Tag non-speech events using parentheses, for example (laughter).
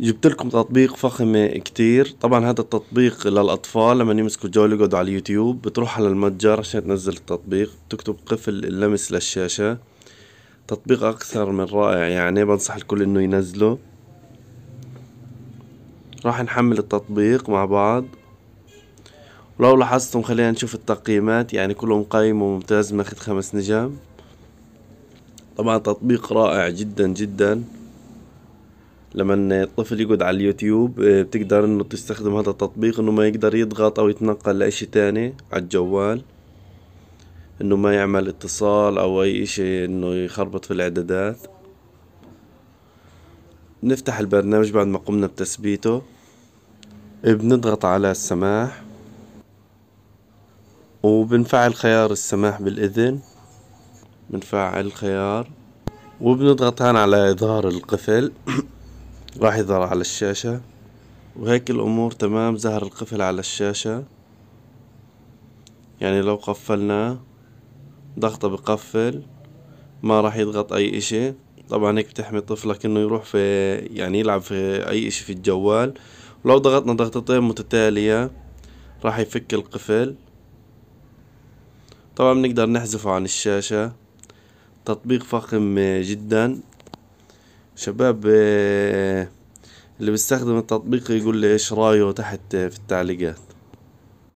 جبت لكم تطبيق فخم كتير طبعا هذا التطبيق للأطفال لما يمسكوا جول يقعدوا على اليوتيوب بتروح على المتجر عشان تنزل التطبيق بتكتب قفل اللمس للشاشة تطبيق أكثر من رائع يعني بنصح الكل إنه ينزله راح نحمل التطبيق مع بعض ولو لاحظتم خلينا نشوف التقييمات يعني كله مقيم وممتاز ماخد خمس نجم طبعا تطبيق رائع جدا جدا لما الطفل يقعد على اليوتيوب آه، بتقدر انه تستخدم هذا التطبيق انه ما يقدر يضغط او يتنقل لاشي تاني على الجوال انه ما يعمل اتصال او اي اشي انه يخربط في الاعدادات نفتح البرنامج بعد ما قمنا بتثبيته بنضغط على السماح وبنفعل خيار السماح بالإذن بنفعل الخيار وبنضغط هان على إظهار القفل (coughs) راح يظهر على الشاشة وهيك الأمور تمام ظهر القفل على الشاشة يعني لو قفلناه ضغطه بقفل ما راح يضغط أي إشي طبعا هيك بتحمي طفلك إنه يروح في يعني يلعب في أي إشي في الجوال ولو ضغطنا ضغطتين متتالية راح يفك القفل طبعا بنقدر نحذفه عن الشاشة تطبيق فخم جدا شباب آه، اللي بيستخدم التطبيق يقول لي ايش رايه تحت آه، في التعليقات